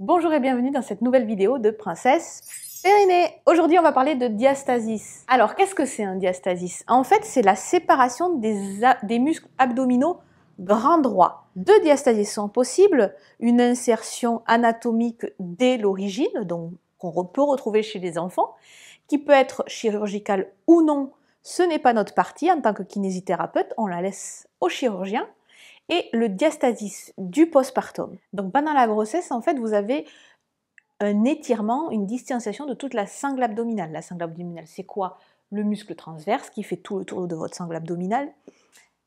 Bonjour et bienvenue dans cette nouvelle vidéo de Princesse Périnée. Aujourd'hui, on va parler de diastasis. Alors, qu'est-ce que c'est un diastasis En fait, c'est la séparation des, muscles abdominaux grand droit. Deux diastasis sont possibles, une insertion anatomique dès l'origine, donc qu'on peut retrouver chez les enfants, qui peut être chirurgicale ou non. Ce n'est pas notre partie en tant que kinésithérapeute, on la laisse au chirurgien et le diastasis du postpartum. Donc pendant la grossesse, en fait, vous avez un étirement, une distanciation de toute la sangle abdominale. La sangle abdominale, c'est quoi Le muscle transverse qui fait tout le tour de votre sangle abdominale,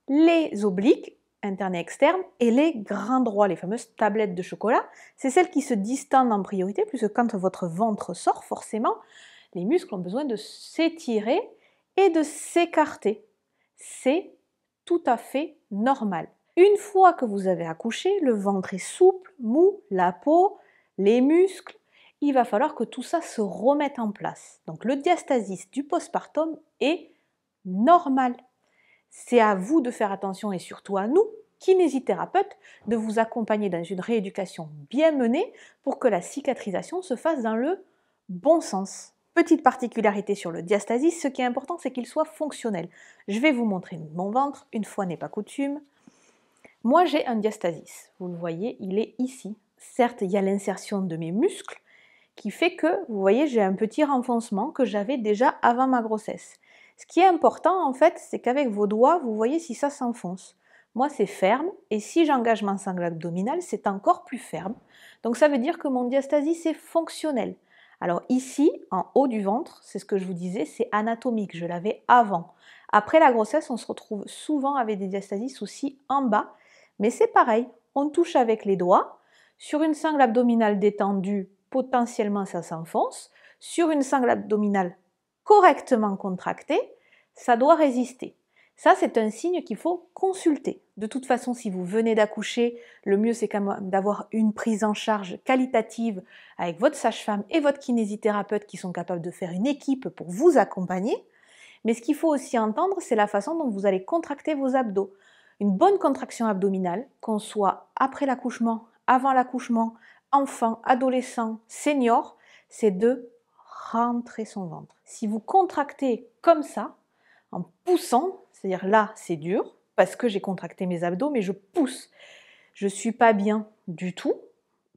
les obliques internes et externes et les grands droits, les fameuses tablettes de chocolat. C'est celles qui se distendent en priorité puisque quand votre ventre sort, forcément, les muscles ont besoin de s'étirer et de s'écarter. C'est tout à fait normal. Une fois que vous avez accouché, le ventre est souple, mou, la peau, les muscles, il va falloir que tout ça se remette en place. Donc le diastasis du postpartum est normal. C'est à vous de faire attention et surtout à nous, kinésithérapeutes, de vous accompagner dans une rééducation bien menée pour que la cicatrisation se fasse dans le bon sens. Petite particularité sur le diastasis, ce qui est important, c'est qu'il soit fonctionnel. Je vais vous montrer mon ventre, une fois n'est pas coutume. Moi, j'ai un diastasis. Vous le voyez, il est ici. Certes, il y a l'insertion de mes muscles qui fait que, vous voyez, j'ai un petit renfoncement que j'avais déjà avant ma grossesse. Ce qui est important, en fait, c'est qu'avec vos doigts, vous voyez si ça s'enfonce. Moi, c'est ferme, et si j'engage mon sangle abdominal, c'est encore plus ferme. Donc ça veut dire que mon diastasis est fonctionnel. Alors ici, en haut du ventre, c'est ce que je vous disais, c'est anatomique, je l'avais avant. Après la grossesse, on se retrouve souvent avec des diastasis aussi en bas, mais c'est pareil, on touche avec les doigts. Sur une sangle abdominale détendue, potentiellement ça s'enfonce. Sur une sangle abdominale correctement contractée, ça doit résister. Ça, c'est un signe qu'il faut consulter. De toute façon, si vous venez d'accoucher, le mieux c'est quand même d'avoir une prise en charge qualitative avec votre sage-femme et votre kinésithérapeute qui sont capables de faire une équipe pour vous accompagner. Mais ce qu'il faut aussi entendre, c'est la façon dont vous allez contracter vos abdos une bonne contraction abdominale, qu'on soit après l'accouchement, avant l'accouchement, enfant, adolescent, senior, c'est de rentrer son ventre. Si vous contractez comme ça, en poussant, c'est-à-dire là, c'est dur, parce que j'ai contracté mes abdos, mais je pousse. Je ne suis pas bien du tout,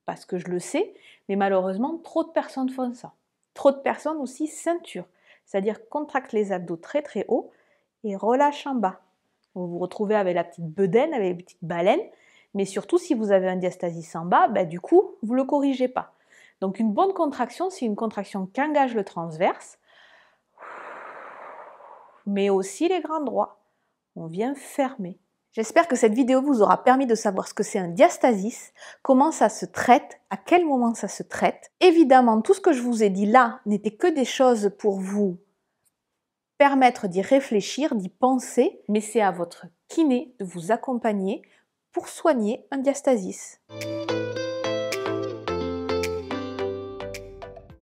parce que je le sais, mais malheureusement, trop de personnes font ça. Trop de personnes aussi ceinture, c'est-à-dire contractent les abdos très très haut et relâchent en bas. Vous vous retrouvez avec la petite bedaine, avec les petites baleines. Mais surtout, si vous avez un diastasis en bas, bah, du coup, vous ne le corrigez pas. Donc une bonne contraction, c'est une contraction qui engage le transverse, mais aussi les grands droits. On vient fermer. J'espère que cette vidéo vous aura permis de savoir ce que c'est un diastasis, comment ça se traite, à quel moment ça se traite. Évidemment, tout ce que je vous ai dit là n'était que des choses pour vous permettre d'y réfléchir, d'y penser, mais c'est à votre kiné de vous accompagner pour soigner un diastasis.